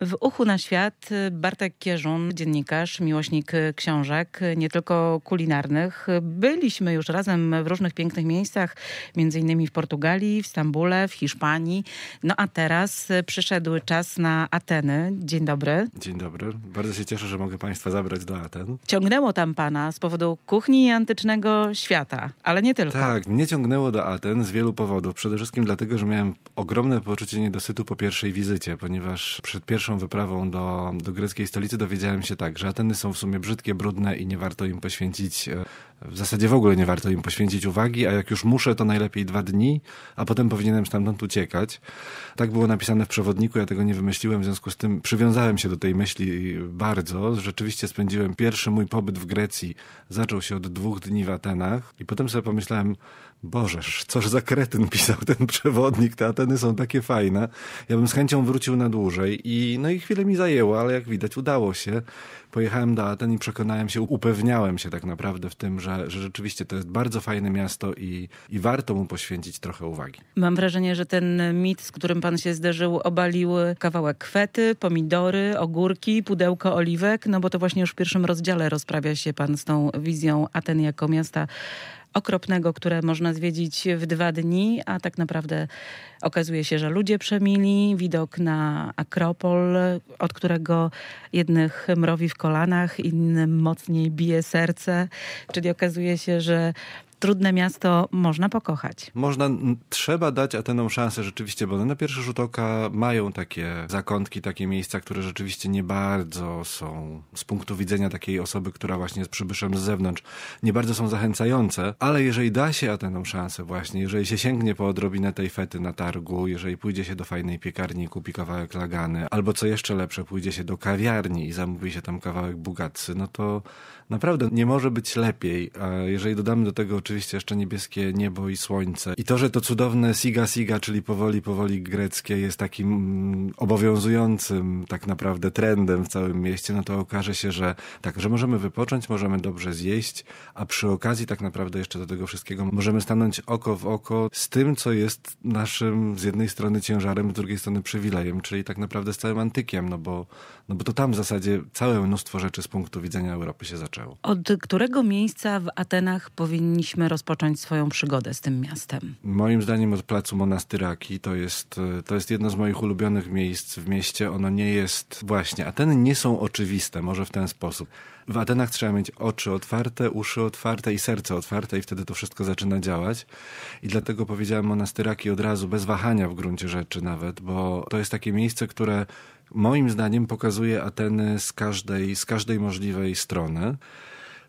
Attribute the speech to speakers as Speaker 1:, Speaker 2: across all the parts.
Speaker 1: W uchu na świat Bartek Kierzun, dziennikarz, miłośnik książek, nie tylko kulinarnych. Byliśmy już razem w różnych pięknych miejscach, między innymi w Portugalii, w Stambule, w Hiszpanii. No a teraz przyszedł czas na Ateny. Dzień dobry.
Speaker 2: Dzień dobry. Bardzo się cieszę, że mogę Państwa zabrać do Aten.
Speaker 1: Ciągnęło tam Pana z powodu kuchni antycznego świata,
Speaker 2: ale nie tylko. Tak, nie ciągnęło do Aten z wielu powodów. Przede wszystkim dlatego, że miałem ogromne poczucie niedosytu po pierwszej wizycie, ponieważ przed pierwszą pierwszą wyprawą do, do greckiej stolicy dowiedziałem się tak, że Ateny są w sumie brzydkie, brudne i nie warto im poświęcić e, w zasadzie w ogóle nie warto im poświęcić uwagi, a jak już muszę, to najlepiej dwa dni, a potem powinienem stamtąd uciekać. Tak było napisane w przewodniku, ja tego nie wymyśliłem, w związku z tym przywiązałem się do tej myśli bardzo. Rzeczywiście spędziłem pierwszy mój pobyt w Grecji, zaczął się od dwóch dni w Atenach i potem sobie pomyślałem, Bożeż, coż za kretyn pisał ten przewodnik, te Ateny są takie fajne. Ja bym z chęcią wrócił na dłużej i no i chwilę mi zajęło, ale jak widać udało się. Pojechałem do Aten i przekonałem się, upewniałem się tak naprawdę w tym, że że, że rzeczywiście to jest bardzo fajne miasto i, i warto mu poświęcić trochę uwagi.
Speaker 1: Mam wrażenie, że ten mit, z którym pan się zderzył, obalił kawałek kwety, pomidory, ogórki, pudełko oliwek, no bo to właśnie już w pierwszym rozdziale rozprawia się pan z tą wizją Aten jako miasta okropnego, które można zwiedzić w dwa dni, a tak naprawdę okazuje się, że ludzie przemili. Widok na Akropol, od którego jednych mrowi w kolanach, innym mocniej bije serce. Czyli okazuje się, że trudne miasto można pokochać.
Speaker 2: Można, trzeba dać Atenom szansę rzeczywiście, bo one na pierwszy rzut oka mają takie zakątki, takie miejsca, które rzeczywiście nie bardzo są z punktu widzenia takiej osoby, która właśnie jest przybyszem z zewnątrz, nie bardzo są zachęcające, ale jeżeli da się Atenom szansę właśnie, jeżeli się sięgnie po odrobinę tej fety na targu, jeżeli pójdzie się do fajnej piekarni i kupi kawałek lagany, albo co jeszcze lepsze, pójdzie się do kawiarni i zamówi się tam kawałek bugatcy, no to Naprawdę nie może być lepiej. Jeżeli dodamy do tego oczywiście jeszcze niebieskie niebo i słońce. I to, że to cudowne siga siga, czyli powoli, powoli greckie, jest takim mm, obowiązującym tak naprawdę trendem w całym mieście, no to okaże się, że tak, że możemy wypocząć, możemy dobrze zjeść, a przy okazji tak naprawdę jeszcze do tego wszystkiego możemy stanąć oko w oko z tym, co jest naszym z jednej strony ciężarem, z drugiej strony przywilejem, czyli tak naprawdę z całym antykiem, no bo, no bo to tam w zasadzie całe mnóstwo rzeczy z punktu widzenia Europy się zaczyna.
Speaker 1: Od którego miejsca w Atenach powinniśmy rozpocząć swoją przygodę z tym miastem?
Speaker 2: Moim zdaniem od placu Monastyraki. To jest, to jest jedno z moich ulubionych miejsc w mieście. Ono nie jest... Właśnie, Ateny nie są oczywiste, może w ten sposób. W Atenach trzeba mieć oczy otwarte, uszy otwarte i serce otwarte i wtedy to wszystko zaczyna działać. I dlatego powiedziałem Monastyraki od razu, bez wahania w gruncie rzeczy nawet, bo to jest takie miejsce, które moim zdaniem pokazuje Ateny z każdej, z każdej możliwej strony.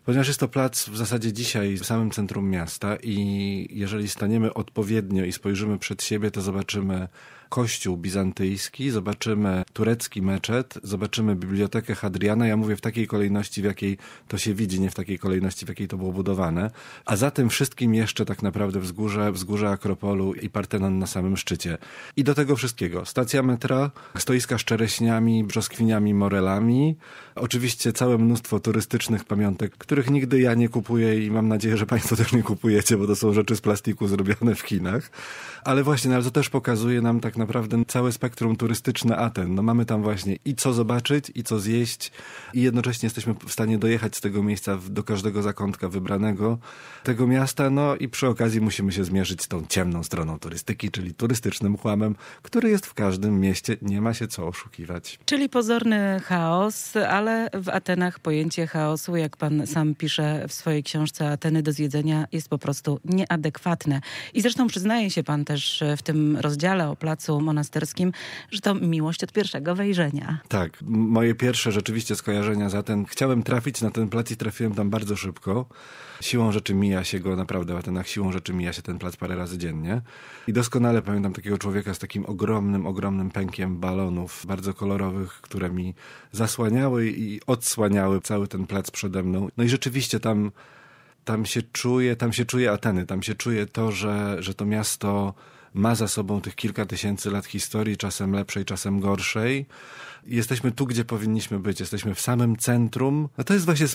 Speaker 2: Ponieważ jest to plac w zasadzie dzisiaj w samym centrum miasta i jeżeli staniemy odpowiednio i spojrzymy przed siebie, to zobaczymy kościół bizantyjski, zobaczymy turecki meczet, zobaczymy bibliotekę Hadriana. Ja mówię w takiej kolejności, w jakiej to się widzi, nie w takiej kolejności, w jakiej to było budowane. A za tym wszystkim jeszcze tak naprawdę wzgórze, wzgórze Akropolu i Partenon na samym szczycie. I do tego wszystkiego stacja metra, stoiska z czereśniami, brzoskwiniami, morelami, oczywiście całe mnóstwo turystycznych pamiątek, których nigdy ja nie kupuję i mam nadzieję, że Państwo też nie kupujecie, bo to są rzeczy z plastiku zrobione w Chinach. Ale właśnie, no ale to też pokazuje nam tak naprawdę całe spektrum turystyczne Aten. No mamy tam właśnie i co zobaczyć, i co zjeść, i jednocześnie jesteśmy w stanie dojechać z tego miejsca do każdego zakątka wybranego tego miasta, no i przy okazji musimy się zmierzyć z tą ciemną stroną turystyki, czyli turystycznym chłamem, który jest w każdym mieście, nie ma się co oszukiwać.
Speaker 1: Czyli pozorny chaos, ale w Atenach pojęcie chaosu, jak pan sam pisze w swojej książce Ateny do zjedzenia, jest po prostu nieadekwatne. I zresztą przyznaje się pan też w tym rozdziale o placu Pałacu Monasterskim, że to miłość od pierwszego wejrzenia.
Speaker 2: Tak, moje pierwsze rzeczywiście skojarzenia zatem. Chciałem trafić na ten plac i trafiłem tam bardzo szybko. Siłą rzeczy mija się go naprawdę w Atenach, siłą rzeczy mija się ten plac parę razy dziennie. I doskonale pamiętam takiego człowieka z takim ogromnym, ogromnym pękiem balonów, bardzo kolorowych, które mi zasłaniały i odsłaniały cały ten plac przede mną. No i rzeczywiście tam tam się czuje, tam się czuje Ateny, tam się czuje to, że, że to miasto ma za sobą tych kilka tysięcy lat historii, czasem lepszej, czasem gorszej. Jesteśmy tu, gdzie powinniśmy być, jesteśmy w samym centrum. A to jest właśnie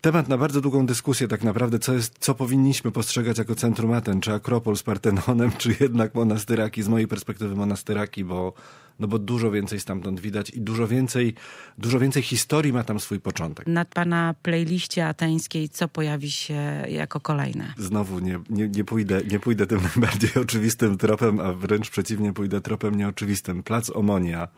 Speaker 2: temat na bardzo długą dyskusję tak naprawdę, co, jest, co powinniśmy postrzegać jako centrum Aten, czy Akropol z Partenonem, czy jednak monastyraki, z mojej perspektywy monastyraki, bo no bo dużo więcej stamtąd widać i dużo więcej, dużo więcej historii ma tam swój początek.
Speaker 1: Na pana playliście ateńskiej co pojawi się jako kolejne?
Speaker 2: Znowu nie, nie, nie, pójdę, nie pójdę tym najbardziej oczywistym tropem, a wręcz przeciwnie, pójdę tropem nieoczywistym. Plac Omonia.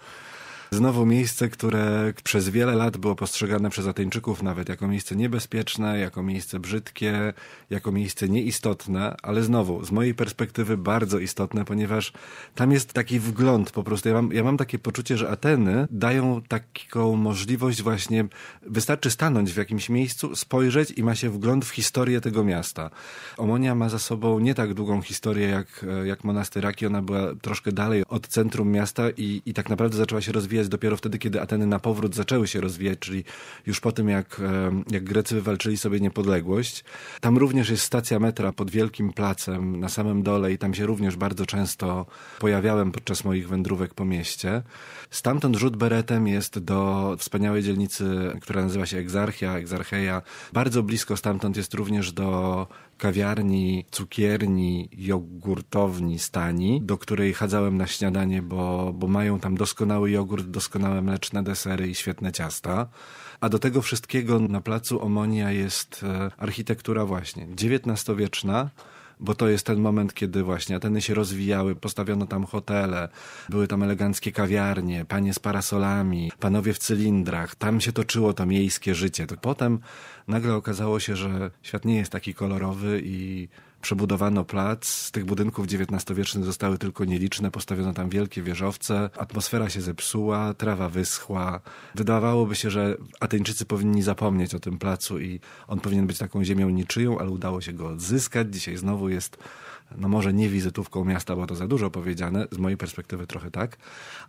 Speaker 2: Znowu miejsce, które przez wiele lat było postrzegane przez Ateńczyków nawet jako miejsce niebezpieczne, jako miejsce brzydkie, jako miejsce nieistotne, ale znowu z mojej perspektywy bardzo istotne, ponieważ tam jest taki wgląd po prostu. Ja mam, ja mam takie poczucie, że Ateny dają taką możliwość właśnie, wystarczy stanąć w jakimś miejscu, spojrzeć i ma się wgląd w historię tego miasta. Omonia ma za sobą nie tak długą historię jak, jak Monastyraki, ona była troszkę dalej od centrum miasta i, i tak naprawdę zaczęła się rozwijać rozwijać dopiero wtedy, kiedy Ateny na powrót zaczęły się rozwijać, czyli już po tym, jak, e, jak Grecy wywalczyli sobie niepodległość. Tam również jest stacja metra pod Wielkim Placem na samym dole i tam się również bardzo często pojawiałem podczas moich wędrówek po mieście. Stamtąd rzut beretem jest do wspaniałej dzielnicy, która nazywa się Egzarchia, Egzarcheja. Bardzo blisko stamtąd jest również do kawiarni, cukierni, jogurtowni Stani, do której chadzałem na śniadanie, bo, bo mają tam doskonały jogurt, doskonałe mleczne desery i świetne ciasta. A do tego wszystkiego na placu Omonia jest e, architektura właśnie XIX-wieczna, bo to jest ten moment, kiedy właśnie Ateny się rozwijały, postawiono tam hotele, były tam eleganckie kawiarnie, panie z parasolami, panowie w cylindrach, tam się toczyło to miejskie życie. Potem nagle okazało się, że świat nie jest taki kolorowy i przebudowano plac. Z tych budynków XIX-wiecznych zostały tylko nieliczne, postawiono tam wielkie wieżowce. Atmosfera się zepsuła, trawa wyschła. Wydawałoby się, że Ateńczycy powinni zapomnieć o tym placu i on powinien być taką ziemią niczyją, ale udało się go odzyskać. Dzisiaj znowu jest no może nie wizytówką miasta, bo to za dużo powiedziane, z mojej perspektywy trochę tak,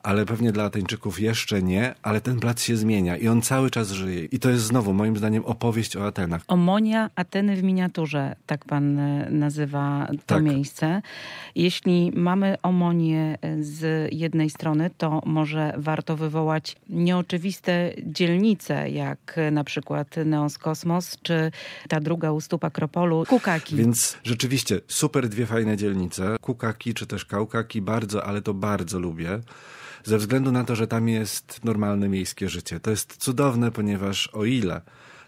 Speaker 2: ale pewnie dla Ateńczyków jeszcze nie, ale ten plac się zmienia i on cały czas żyje. I to jest znowu moim zdaniem opowieść o Atenach. Omonia
Speaker 1: Ateny w miniaturze, tak pan e, nazywa to tak. miejsce. Jeśli mamy Omonię e, z jednej strony, to może warto wywołać nieoczywiste dzielnice, jak e, na przykład Neos Kosmos, czy ta druga u stóp Akropolu, Kukaki. Więc
Speaker 2: rzeczywiście super dwie fajne dzielnice. Kukaki czy też Kaukaki bardzo, ale to bardzo lubię. Ze względu na to, że tam jest normalne miejskie życie. To jest cudowne, ponieważ o ile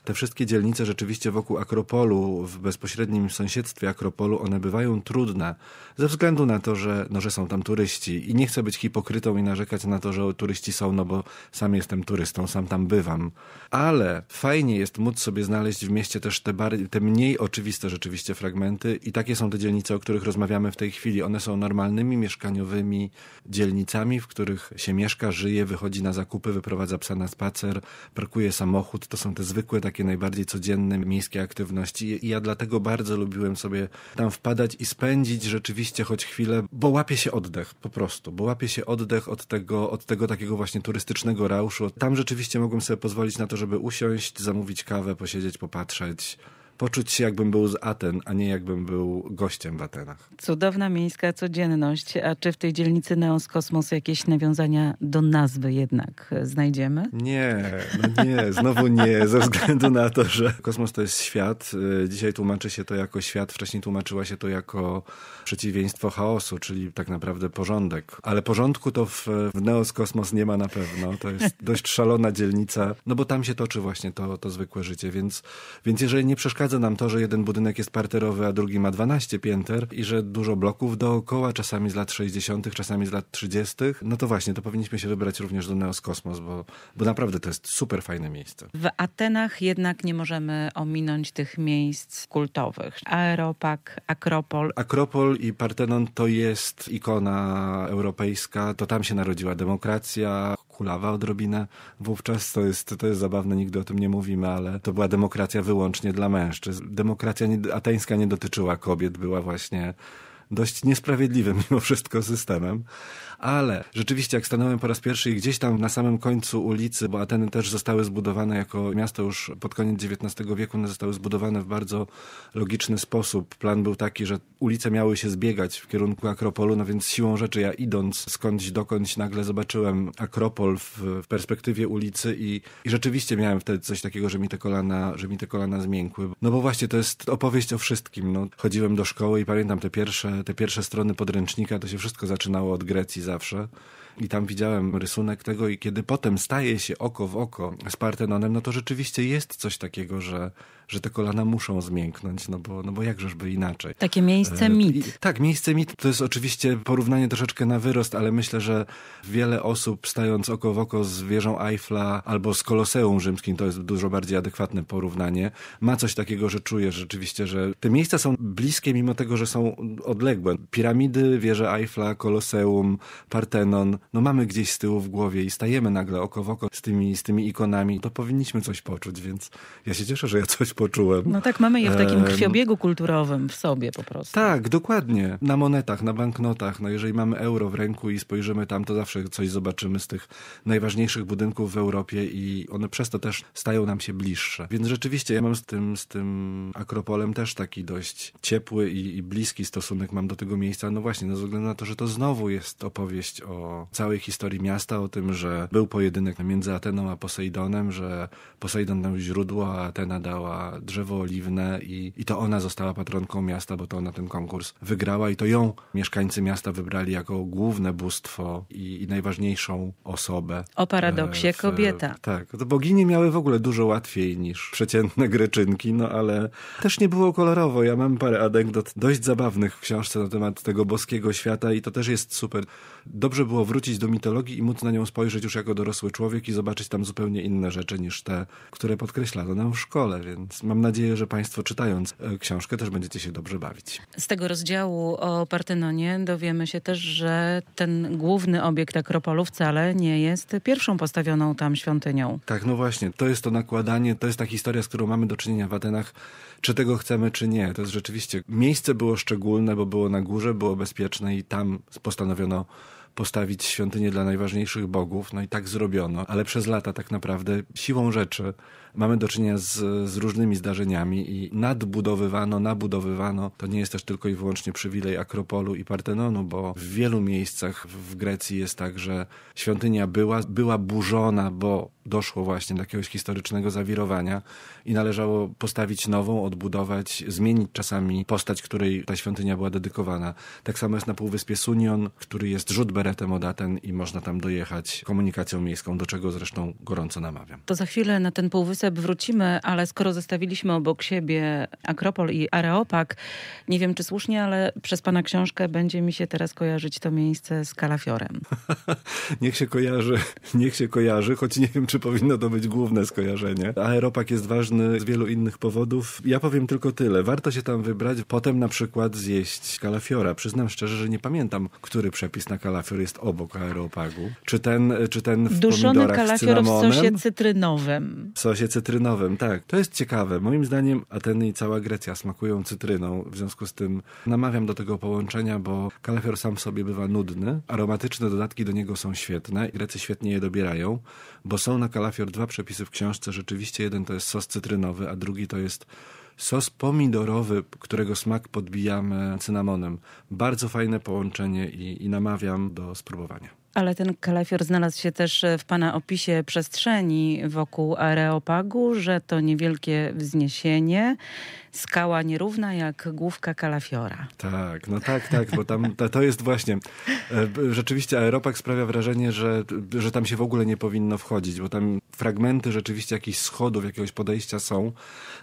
Speaker 2: te wszystkie dzielnice rzeczywiście wokół Akropolu, w bezpośrednim sąsiedztwie Akropolu, one bywają trudne ze względu na to, że, no, że są tam turyści. I nie chcę być hipokrytą i narzekać na to, że turyści są, no bo sam jestem turystą, sam tam bywam. Ale fajnie jest móc sobie znaleźć w mieście też te, bardziej, te mniej oczywiste rzeczywiście fragmenty i takie są te dzielnice, o których rozmawiamy w tej chwili. One są normalnymi, mieszkaniowymi dzielnicami, w których się mieszka, żyje, wychodzi na zakupy, wyprowadza psa na spacer, parkuje samochód. To są te zwykłe, takie takie najbardziej codzienne miejskie aktywności. I ja dlatego bardzo lubiłem sobie tam wpadać i spędzić rzeczywiście choć chwilę, bo łapie się oddech po prostu, bo łapie się oddech od tego, od tego takiego właśnie turystycznego rauszu. Tam rzeczywiście mogłem sobie pozwolić na to, żeby usiąść, zamówić kawę, posiedzieć, popatrzeć poczuć się jakbym był z Aten, a nie jakbym był gościem w Atenach.
Speaker 1: Cudowna miejska codzienność. A czy w tej dzielnicy Neos Kosmos jakieś nawiązania do nazwy jednak znajdziemy?
Speaker 2: Nie, no nie, znowu nie, ze względu na to, że kosmos to jest świat. Y, dzisiaj tłumaczy się to jako świat, wcześniej tłumaczyła się to jako przeciwieństwo chaosu, czyli tak naprawdę porządek. Ale porządku to w, w Neos Kosmos nie ma na pewno. To jest dość szalona dzielnica, no bo tam się toczy właśnie to, to zwykłe życie, więc, więc jeżeli nie przeszkadza przeszkadza nam to, że jeden budynek jest parterowy, a drugi ma 12 pięter i że dużo bloków dookoła, czasami z lat 60., czasami z lat 30., no to właśnie, to powinniśmy się wybrać również do Neos Kosmos, bo, bo naprawdę to jest super fajne miejsce.
Speaker 1: W Atenach jednak nie możemy ominąć tych miejsc kultowych.
Speaker 2: Aeropak, Akropol. Akropol i Partenon to jest ikona europejska, to tam się narodziła demokracja, kulawa odrobinę wówczas. To jest, to jest zabawne, nigdy o tym nie mówimy, ale to była demokracja wyłącznie dla mężczyzn. Demokracja ateńska nie dotyczyła kobiet, była właśnie dość niesprawiedliwym mimo wszystko systemem ale rzeczywiście jak stanąłem po raz pierwszy i gdzieś tam na samym końcu ulicy, bo Ateny też zostały zbudowane jako miasto już pod koniec XIX wieku, one zostały zbudowane w bardzo logiczny sposób. Plan był taki, że ulice miały się zbiegać w kierunku Akropolu, no więc siłą rzeczy ja idąc skądś dokądś nagle zobaczyłem Akropol w, w perspektywie ulicy i, i rzeczywiście miałem wtedy coś takiego, że mi te kolana, że mi te kolana zmiękły. No bo właśnie to jest opowieść o wszystkim. No, chodziłem do szkoły i pamiętam te pierwsze, te pierwsze strony podręcznika, to się wszystko zaczynało od Grecji, zawsze. I tam widziałem rysunek tego, i kiedy potem staje się oko w oko z Partenonem, no to rzeczywiście jest coś takiego, że, że te kolana muszą zmięknąć, no bo, no bo jakżeż by inaczej. Takie miejsce e, mit. I, tak, miejsce mit to jest oczywiście porównanie troszeczkę na wyrost, ale myślę, że wiele osób stając oko w oko z wieżą Eiffla albo z Koloseum Rzymskim, to jest dużo bardziej adekwatne porównanie, ma coś takiego, że czuje rzeczywiście, że te miejsca są bliskie, mimo tego, że są odległe. Piramidy, wieże Eiffla, Koloseum, Partenon, no mamy gdzieś z tyłu w głowie i stajemy nagle oko w oko z tymi, z tymi ikonami, to powinniśmy coś poczuć, więc ja się cieszę, że ja coś poczułem. No tak, mamy je w takim krwiobiegu kulturowym w sobie po prostu. Tak, dokładnie. Na monetach, na banknotach, no jeżeli mamy euro w ręku i spojrzymy tam, to zawsze coś zobaczymy z tych najważniejszych budynków w Europie i one przez to też stają nam się bliższe. Więc rzeczywiście ja mam z tym, z tym Akropolem też taki dość ciepły i, i bliski stosunek mam do tego miejsca, no właśnie, no ze względu na to, że to znowu jest opowieść opowieść o całej historii miasta, o tym, że był pojedynek między Ateną a Posejdonem, że Posejdon dał źródło, a Atena dała drzewo oliwne i, i to ona została patronką miasta, bo to ona ten konkurs wygrała i to ją mieszkańcy miasta wybrali jako główne bóstwo i, i najważniejszą osobę. O
Speaker 1: paradoksie e, w, kobieta.
Speaker 2: Tak, to bogini miały w ogóle dużo łatwiej niż przeciętne greczynki, no ale też nie było kolorowo. Ja mam parę anegdot dość zabawnych w książce na temat tego boskiego świata i to też jest super dobrze było wrócić do mitologii i móc na nią spojrzeć już jako dorosły człowiek i zobaczyć tam zupełnie inne rzeczy niż te, które podkreślano nam w szkole. Więc mam nadzieję, że Państwo czytając e, książkę też będziecie się dobrze bawić.
Speaker 1: Z tego rozdziału o Partenonie dowiemy się też, że ten główny obiekt Akropolu wcale nie jest pierwszą postawioną tam
Speaker 2: świątynią. Tak, no właśnie. To jest to nakładanie, to jest ta historia, z którą mamy do czynienia w Atenach, czy tego chcemy, czy nie. To jest rzeczywiście, miejsce było szczególne, bo było na górze, było bezpieczne i tam postanowiono postawić świątynię dla najważniejszych bogów, no i tak zrobiono, ale przez lata tak naprawdę siłą rzeczy mamy do czynienia z, z różnymi zdarzeniami i nadbudowywano, nabudowywano. To nie jest też tylko i wyłącznie przywilej Akropolu i Partenonu, bo w wielu miejscach w Grecji jest tak, że świątynia była, była burzona, bo doszło właśnie do jakiegoś historycznego zawirowania i należało postawić nową, odbudować, zmienić czasami postać, której ta świątynia była dedykowana. Tak samo jest na Półwyspie Sunion, który jest rzut beretem od Aten i można tam dojechać komunikacją miejską, do czego zresztą gorąco namawiam.
Speaker 1: To za chwilę na ten Półwysep Seb wrócimy, ale skoro zostawiliśmy obok siebie Akropol i Areopag, nie wiem czy słusznie, ale przez pana książkę będzie mi się teraz kojarzyć to miejsce z kalafiorem.
Speaker 2: niech się kojarzy, niech się kojarzy, choć nie wiem czy powinno to być główne skojarzenie. Aeropag jest ważny z wielu innych powodów. Ja powiem tylko tyle. Warto się tam wybrać, potem na przykład zjeść kalafiora. Przyznam szczerze, że nie pamiętam, który przepis na kalafior jest obok Aeropagu. Czy ten, czy ten w Duszony pomidorach kalafior w sosie
Speaker 1: cytrynowym.
Speaker 2: W sosie cytrynowym, tak. To jest ciekawe. Moim zdaniem Ateny i cała Grecja smakują cytryną, w związku z tym namawiam do tego połączenia, bo kalafior sam w sobie bywa nudny. Aromatyczne dodatki do niego są świetne i Grecy świetnie je dobierają, bo są na kalafior dwa przepisy w książce. Rzeczywiście jeden to jest sos cytrynowy, a drugi to jest sos pomidorowy, którego smak podbijamy cynamonem. Bardzo fajne połączenie i, i namawiam do spróbowania.
Speaker 1: Ale ten kalafior znalazł się też w Pana opisie przestrzeni wokół Areopagu, że to niewielkie wzniesienie skała nierówna jak główka kalafiora.
Speaker 2: Tak, no tak, tak, bo tam to jest właśnie, e, rzeczywiście aeropak sprawia wrażenie, że, że tam się w ogóle nie powinno wchodzić, bo tam fragmenty rzeczywiście jakichś schodów, jakiegoś podejścia są,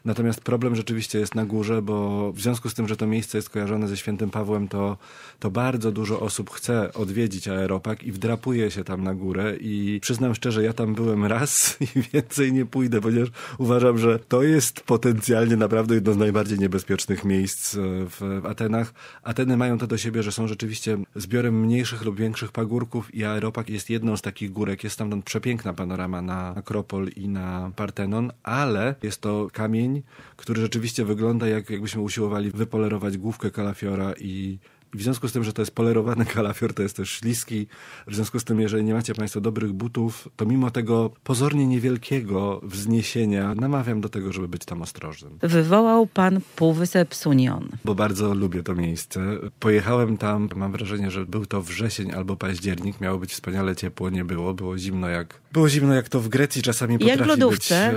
Speaker 2: natomiast problem rzeczywiście jest na górze, bo w związku z tym, że to miejsce jest kojarzone ze świętym Pawłem, to, to bardzo dużo osób chce odwiedzić aeropak i wdrapuje się tam na górę i przyznam szczerze, ja tam byłem raz i więcej nie pójdę, ponieważ uważam, że to jest potencjalnie naprawdę jedno z najbardziej niebezpiecznych miejsc e, w Atenach. Ateny mają to do siebie, że są rzeczywiście zbiorem mniejszych lub większych pagórków i Aeropak jest jedną z takich górek. Jest tam przepiękna panorama na Akropol i na Partenon, ale jest to kamień, który rzeczywiście wygląda jak jakbyśmy usiłowali wypolerować główkę kalafiora i w związku z tym, że to jest polerowany kalafior, to jest też śliski, w związku z tym, jeżeli nie macie Państwo dobrych butów, to mimo tego pozornie niewielkiego wzniesienia, namawiam do tego, żeby być tam ostrożnym.
Speaker 1: Wywołał Pan półwysep Sunion.
Speaker 2: Bo bardzo lubię to miejsce. Pojechałem tam, mam wrażenie, że był to wrzesień albo październik, miało być wspaniale ciepło, nie było, było zimno jak... Było zimno jak to w Grecji czasami jak potrafi lodówce.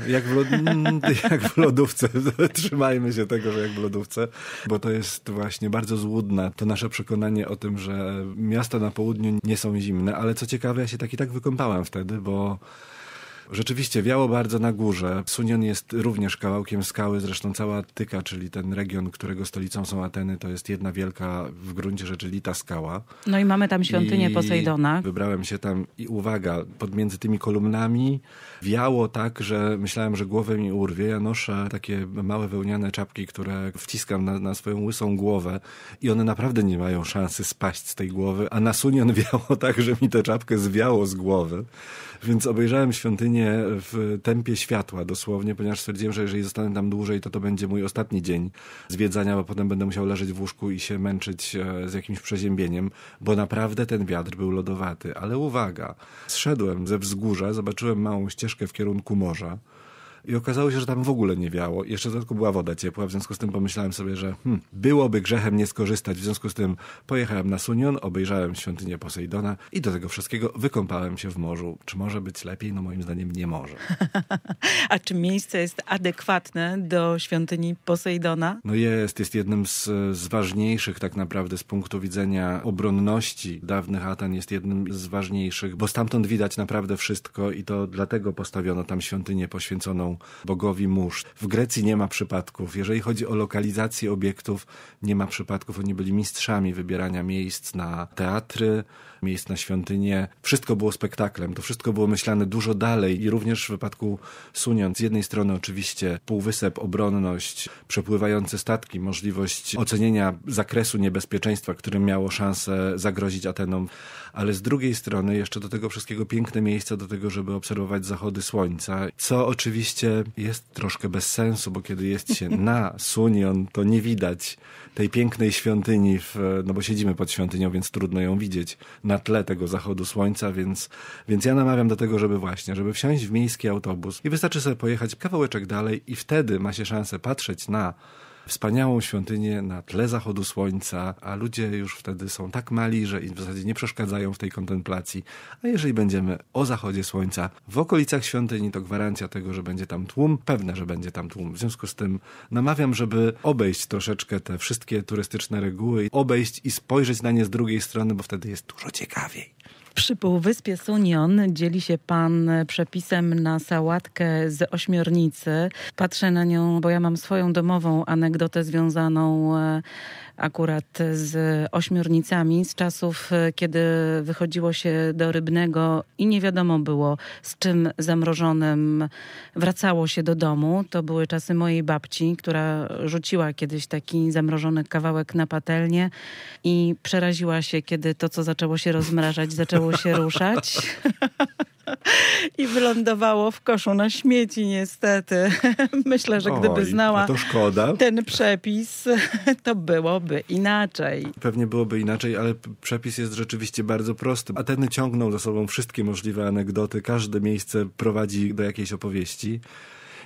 Speaker 2: być. E, jak w lodówce. Mm, jak w lodówce. Trzymajmy się tego, że jak w lodówce, bo to jest właśnie bardzo złudne to nasze przekonanie o tym, że miasta na południu nie są zimne, ale co ciekawe, ja się tak i tak wykąpałem wtedy, bo Rzeczywiście wiało bardzo na górze. Sunion jest również kawałkiem skały, zresztą cała Tyka, czyli ten region, którego stolicą są Ateny, to jest jedna wielka w gruncie rzeczy lita skała.
Speaker 1: No i mamy tam świątynię I Posejdona.
Speaker 2: Wybrałem się tam i uwaga, między tymi kolumnami wiało tak, że myślałem, że głowę mi urwie. Ja noszę takie małe wełniane czapki, które wciskam na, na swoją łysą głowę i one naprawdę nie mają szansy spaść z tej głowy, a na Sunion wiało tak, że mi tę czapkę zwiało z głowy. Więc obejrzałem świątynię w tempie światła dosłownie, ponieważ stwierdziłem, że jeżeli zostanę tam dłużej, to to będzie mój ostatni dzień zwiedzania, bo potem będę musiał leżeć w łóżku i się męczyć e, z jakimś przeziębieniem, bo naprawdę ten wiatr był lodowaty. Ale uwaga, zszedłem ze wzgórza, zobaczyłem małą ścieżkę w kierunku morza i okazało się, że tam w ogóle nie wiało. Jeszcze w dodatku była woda ciepła, w związku z tym pomyślałem sobie, że hmm, byłoby grzechem nie skorzystać. W związku z tym pojechałem na Sunion, obejrzałem świątynię Posejdona i do tego wszystkiego wykąpałem się w morzu. Czy może być lepiej? No moim zdaniem nie może.
Speaker 1: A czy miejsce jest adekwatne do świątyni Posejdona?
Speaker 2: No jest, jest jednym z, z ważniejszych tak naprawdę z punktu widzenia obronności dawnych Atan, jest jednym z ważniejszych, bo stamtąd widać naprawdę wszystko i to dlatego postawiono tam świątynię poświęconą bogowi mórz. W Grecji nie ma przypadków. Jeżeli chodzi o lokalizację obiektów, nie ma przypadków. Oni byli mistrzami wybierania miejsc na teatry, miejsc na świątynię. Wszystko było spektaklem, to wszystko było myślane dużo dalej i również w wypadku Sunion z jednej strony oczywiście półwysep, obronność, przepływające statki, możliwość ocenienia zakresu niebezpieczeństwa, którym miało szansę zagrozić Atenom, ale z drugiej strony jeszcze do tego wszystkiego piękne miejsca do tego, żeby obserwować zachody słońca, co oczywiście jest troszkę bez sensu, bo kiedy jest się na Sunion, to nie widać tej pięknej świątyni, w, no bo siedzimy pod świątynią, więc trudno ją widzieć na tle tego zachodu słońca, więc, więc ja namawiam do tego, żeby właśnie, żeby wsiąść w miejski autobus i wystarczy sobie pojechać kawałeczek dalej i wtedy ma się szansę patrzeć na wspaniałą świątynię na tle zachodu słońca, a ludzie już wtedy są tak mali, że im w zasadzie nie przeszkadzają w tej kontemplacji. A jeżeli będziemy o zachodzie słońca w okolicach świątyni, to gwarancja tego, że będzie tam tłum, pewne, że będzie tam tłum. W związku z tym namawiam, żeby obejść troszeczkę te wszystkie turystyczne reguły, obejść i spojrzeć na nie z drugiej strony, bo wtedy jest dużo ciekawiej.
Speaker 1: Przy Półwyspie Sunion dzieli się pan przepisem na sałatkę z ośmiornicy. Patrzę na nią, bo ja mam swoją domową anegdotę związaną e, akurat z ośmiornicami z czasów, e, kiedy wychodziło się do Rybnego i nie wiadomo było z czym zamrożonym wracało się do domu. To były czasy mojej babci, która rzuciła kiedyś taki zamrożony kawałek na patelnię i przeraziła się, kiedy to, co zaczęło się rozmrażać, zaczęło się ruszać. I wylądowało w koszu na śmieci, niestety. Myślę, że gdyby znała
Speaker 2: ten przepis,
Speaker 1: to było byłoby inaczej.
Speaker 2: Pewnie byłoby inaczej, ale przepis jest rzeczywiście bardzo prosty. Ateny ciągną za sobą wszystkie możliwe anegdoty, każde miejsce prowadzi do jakiejś opowieści.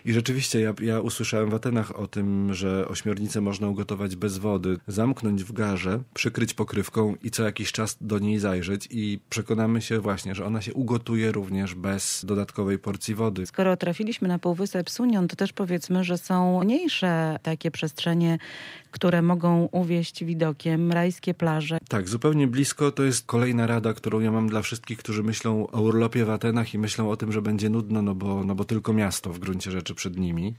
Speaker 2: I rzeczywiście ja, ja, usłyszałem w Atenach o tym, że ośmiornicę można ugotować bez wody, zamknąć w garze, przykryć pokrywką i co jakiś czas do niej zajrzeć i przekonamy się właśnie, że ona się ugotuje również bez dodatkowej porcji wody.
Speaker 1: Skoro trafiliśmy na Półwysep Sunion, to też powiedzmy, że są mniejsze takie przestrzenie które mogą uwieść widokiem, rajskie plaże.
Speaker 2: Tak, zupełnie blisko to jest kolejna rada, którą ja mam dla wszystkich, którzy myślą o urlopie w Atenach i myślą o tym, że będzie nudno, no bo, no bo tylko miasto w gruncie rzeczy przed nimi.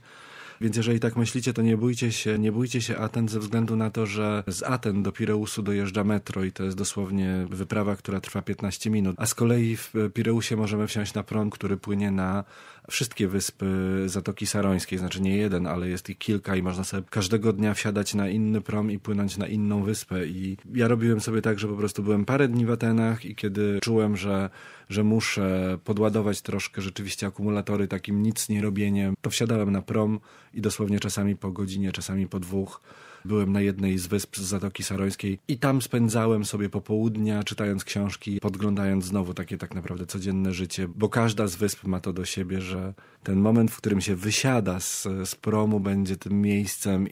Speaker 2: Więc jeżeli tak myślicie, to nie bójcie się, nie bójcie się Aten ze względu na to, że z Aten do Pireusu dojeżdża metro i to jest dosłownie wyprawa, która trwa 15 minut. A z kolei w Pireusie możemy wsiąść na prom, który płynie na wszystkie wyspy Zatoki Sarońskiej, znaczy nie jeden, ale jest ich kilka i można sobie każdego dnia wsiadać na inny prom i płynąć na inną wyspę i ja robiłem sobie tak, że po prostu byłem parę dni w Atenach i kiedy czułem, że że muszę podładować troszkę rzeczywiście akumulatory takim nic nie robieniem, to wsiadałem na prom i dosłownie czasami po godzinie, czasami po dwóch byłem na jednej z wysp z Zatoki Sarońskiej i tam spędzałem sobie popołudnia, czytając książki, podglądając znowu takie tak naprawdę codzienne życie, bo każda z wysp ma to do siebie, że ten moment, w którym się wysiada z, z promu, będzie tym miejscem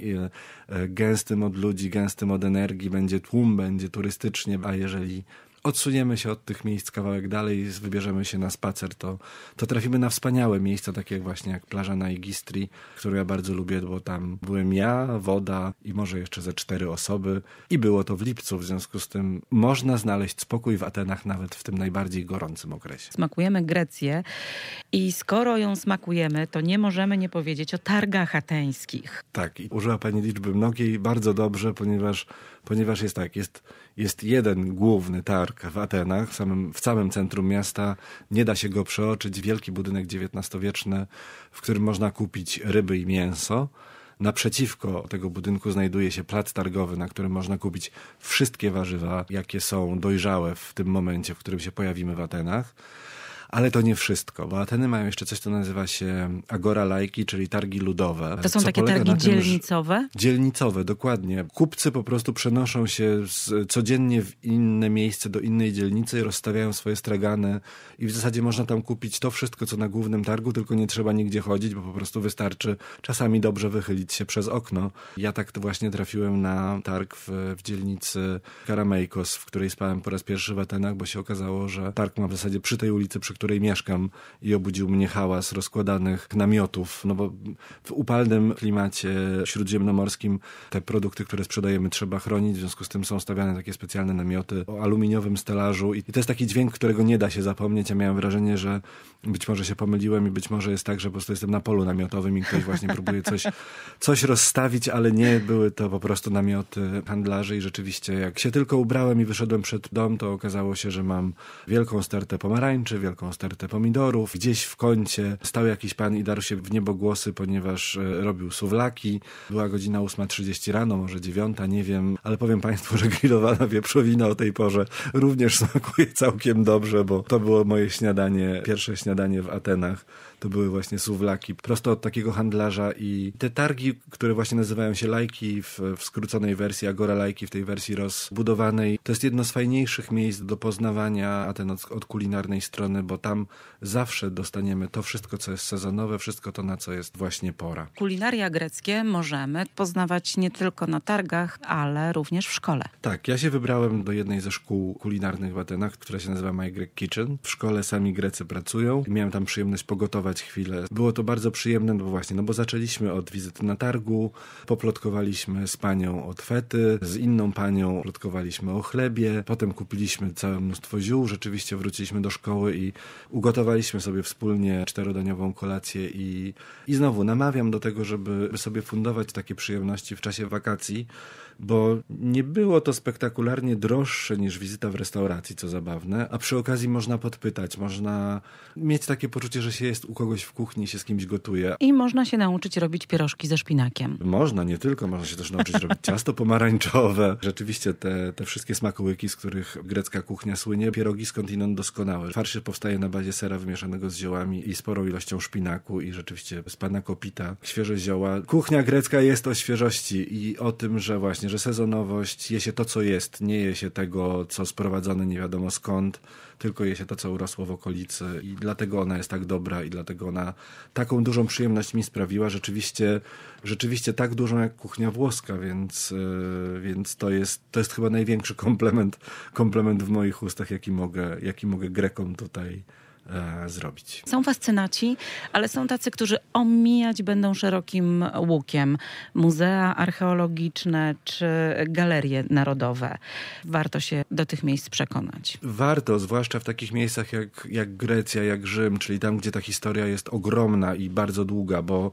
Speaker 2: e, gęstym od ludzi, gęstym od energii, będzie tłum, będzie turystycznie, a jeżeli odsuniemy się od tych miejsc kawałek dalej, wybierzemy się na spacer, to, to trafimy na wspaniałe miejsca, takie jak właśnie jak plaża na Igistri, które ja bardzo lubię, bo tam byłem ja, woda i może jeszcze ze cztery osoby i było to w lipcu, w związku z tym można znaleźć spokój w Atenach nawet w tym najbardziej gorącym okresie.
Speaker 1: Smakujemy Grecję i skoro ją smakujemy, to nie możemy nie powiedzieć o targach ateńskich.
Speaker 2: Tak, i użyła Pani liczby mnogiej bardzo dobrze, ponieważ ponieważ jest tak, jest, jest jeden główny targ w Atenach, samym, w samym centrum miasta, nie da się go przeoczyć, wielki budynek XIX-wieczny, w którym można kupić ryby i mięso. Naprzeciwko tego budynku znajduje się plac targowy, na którym można kupić wszystkie warzywa, jakie są dojrzałe w tym momencie, w którym się pojawimy w Atenach. Ale to nie wszystko, bo Ateny mają jeszcze coś, co nazywa się Agora Lajki, czyli targi ludowe. To są takie targi tym, dzielnicowe? Dzielnicowe, dokładnie. Kupcy po prostu przenoszą się z, codziennie w inne miejsce, do innej dzielnicy, rozstawiają swoje stragany i w zasadzie można tam kupić to wszystko, co na głównym targu, tylko nie trzeba nigdzie chodzić, bo po prostu wystarczy czasami dobrze wychylić się przez okno. Ja tak właśnie trafiłem na targ w, w dzielnicy Karamejkos, w której spałem po raz pierwszy w Atenach, bo się okazało, że targ ma w zasadzie przy tej ulicy, przy której mieszkam i obudził mnie hałas rozkładanych namiotów, no bo w upalnym klimacie śródziemnomorskim te produkty, które sprzedajemy trzeba chronić, w związku z tym są stawiane takie specjalne namioty o aluminiowym stelażu i to jest taki dźwięk, którego nie da się zapomnieć, ja miałem wrażenie, że być może się pomyliłem i być może jest tak, że po prostu jestem na polu namiotowym i ktoś właśnie próbuje coś, coś rozstawić, ale nie, były to po prostu namioty handlarzy i rzeczywiście jak się tylko ubrałem i wyszedłem przed dom, to okazało się, że mam wielką stertę pomarańczy, wielką stertę pomidorów. Gdzieś w kącie stał jakiś pan i darł się w niebogłosy, ponieważ e, robił suwlaki. Była godzina 8.30 rano, może 9, nie wiem, ale powiem Państwu, że grillowana wieprzowina o tej porze również smakuje całkiem dobrze, bo to było moje śniadanie, pierwsze śniadanie w Atenach to były właśnie suwlaki, prosto od takiego handlarza i te targi, które właśnie nazywają się lajki w, w skróconej wersji, Agora Lajki w tej wersji rozbudowanej, to jest jedno z fajniejszych miejsc do poznawania Aten od, od kulinarnej strony, bo tam zawsze dostaniemy to wszystko, co jest sezonowe, wszystko to, na co jest właśnie pora.
Speaker 1: Kulinaria greckie możemy poznawać nie tylko na targach, ale również w szkole.
Speaker 2: Tak, ja się wybrałem do jednej ze szkół kulinarnych w Atenach, która się nazywa My Greek Kitchen. W szkole sami Grecy pracują. Miałem tam przyjemność pogotować chwilę. Było to bardzo przyjemne, no bo właśnie, no bo zaczęliśmy od wizyty na targu, poplotkowaliśmy z panią od fety, z inną panią plotkowaliśmy o chlebie, potem kupiliśmy całe mnóstwo ziół, rzeczywiście wróciliśmy do szkoły i ugotowaliśmy sobie wspólnie czterodaniową kolację i, i znowu namawiam do tego, żeby sobie fundować takie przyjemności w czasie wakacji, bo nie było to spektakularnie droższe niż wizyta w restauracji, co zabawne, a przy okazji można podpytać, można mieć takie poczucie, że się jest u kogoś w kuchni, się z kimś gotuje. I
Speaker 1: można się nauczyć robić pierożki ze szpinakiem.
Speaker 2: Można, nie tylko, można się też nauczyć robić ciasto pomarańczowe. Rzeczywiście te, te wszystkie smakołyki, z których grecka kuchnia słynie, pierogi skądinąd doskonałe. Farsz powstaje na bazie sera wymieszanego z ziołami i sporą ilością szpinaku i rzeczywiście z kopita, świeże zioła. Kuchnia grecka jest o świeżości i o tym, że właśnie że sezonowość, je się to, co jest, nie je się tego, co sprowadzane nie wiadomo skąd, tylko je się to, co urosło w okolicy i dlatego ona jest tak dobra i dlatego ona taką dużą przyjemność mi sprawiła, rzeczywiście, rzeczywiście tak dużą jak kuchnia włoska, więc, e, więc to, jest, to jest chyba największy komplement, komplement w moich ustach, jaki mogę, jaki mogę Grekom tutaj E, zrobić. Są
Speaker 1: fascynaci, ale są tacy, którzy omijać będą szerokim łukiem muzea archeologiczne czy galerie narodowe. Warto się do tych miejsc przekonać.
Speaker 2: Warto, zwłaszcza w takich miejscach jak, jak Grecja, jak Rzym, czyli tam, gdzie ta historia jest ogromna i bardzo długa, bo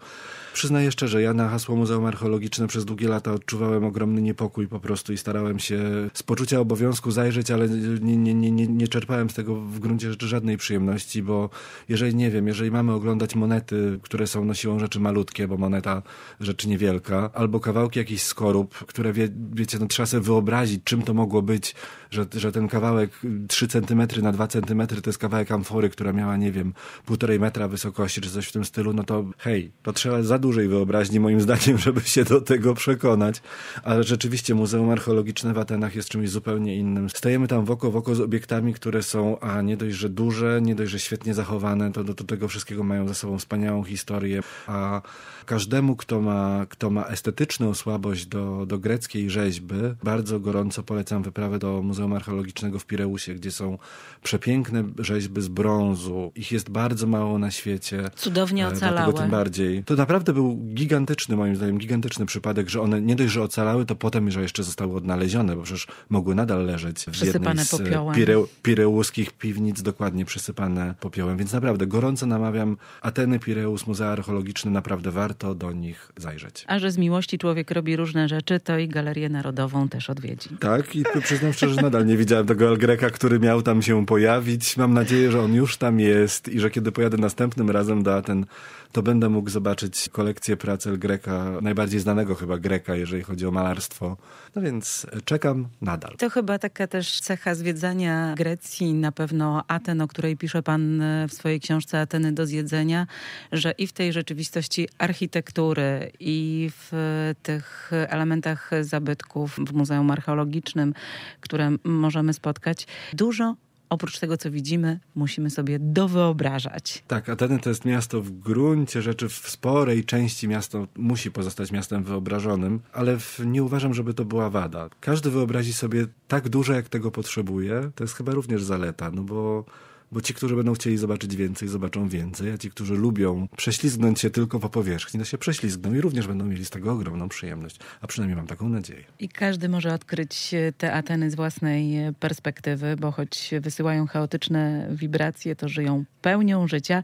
Speaker 2: przyznaję szczerze, ja na hasło Muzeum Archeologiczne przez długie lata odczuwałem ogromny niepokój po prostu i starałem się z poczucia obowiązku zajrzeć, ale nie, nie, nie, nie czerpałem z tego w gruncie rzeczy żadnej przyjemności treści, bo jeżeli, nie wiem, jeżeli mamy oglądać monety, które są no siłą rzeczy malutkie, bo moneta rzeczy niewielka, albo kawałki jakichś skorup, które, wie, wiecie, no trzeba sobie wyobrazić, czym to mogło być, że, że ten kawałek 3 cm na 2 cm to jest kawałek amfory, która miała, nie wiem, półtorej metra wysokości czy coś w tym stylu, no to hej, to trzeba za dużej wyobraźni moim zdaniem, żeby się do tego przekonać. Ale rzeczywiście Muzeum Archeologiczne w Atenach jest czymś zupełnie innym. Stajemy tam oko w oko z obiektami, które są, a nie dość, że duże, nie dość, że świetnie zachowane, to do, do tego wszystkiego mają za sobą wspaniałą historię, a każdemu, kto ma, kto ma estetyczną słabość do, do greckiej rzeźby, bardzo gorąco polecam wyprawę do Muzeum Muzeum Archeologicznego w Pireusie, gdzie są przepiękne rzeźby z brązu. Ich jest bardzo mało na świecie. Cudownie e, ocalałe. Dlatego tym bardziej. To naprawdę był gigantyczny, moim zdaniem, gigantyczny przypadek, że one nie dość, że ocalały, to potem, że jeszcze zostały odnalezione, bo przecież mogły nadal leżeć w jednej z e, pireuskich piwnic, dokładnie przysypane popiołem. Więc naprawdę gorąco namawiam Ateny, Pireus, Muzea Archeologiczne, naprawdę warto do nich zajrzeć.
Speaker 1: A że z miłości człowiek robi różne rzeczy, to i Galerię Narodową też odwiedzi.
Speaker 2: Tak, i przyznam szczerze, nadal nie widziałem tego El Greka, który miał tam się pojawić. Mam nadzieję, że on już tam jest i że kiedy pojadę następnym razem do Aten, to będę mógł zobaczyć kolekcję prac El Greka, najbardziej znanego chyba Greka, jeżeli chodzi o malarstwo. No więc czekam nadal. To
Speaker 1: chyba taka też cecha zwiedzania Grecji, na pewno Aten, o której pisze pan w swojej książce Ateny do zjedzenia, że i w tej rzeczywistości architektury i w tych elementach zabytków w Muzeum Archeologicznym, które możemy spotkać. Dużo oprócz tego, co widzimy, musimy sobie dowyobrażać.
Speaker 2: Tak, Ateny to jest miasto w gruncie rzeczy, w sporej części miasto musi pozostać miastem wyobrażonym, ale w, nie uważam, żeby to była wada. Każdy wyobrazi sobie tak dużo, jak tego potrzebuje. To jest chyba również zaleta, no bo bo ci, którzy będą chcieli zobaczyć więcej, zobaczą więcej, a ci, którzy lubią prześlizgnąć się tylko po powierzchni, to się prześlizgną i również będą mieli z tego ogromną przyjemność, a przynajmniej mam taką nadzieję.
Speaker 1: I każdy może odkryć te Ateny z własnej perspektywy, bo choć wysyłają chaotyczne wibracje, to żyją pełnią życia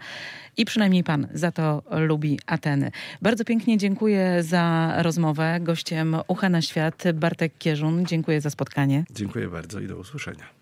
Speaker 1: i przynajmniej pan za to lubi Ateny. Bardzo pięknie dziękuję za rozmowę. Gościem Ucha na Świat Bartek Kierzun. Dziękuję za spotkanie.
Speaker 2: Dziękuję bardzo i do usłyszenia.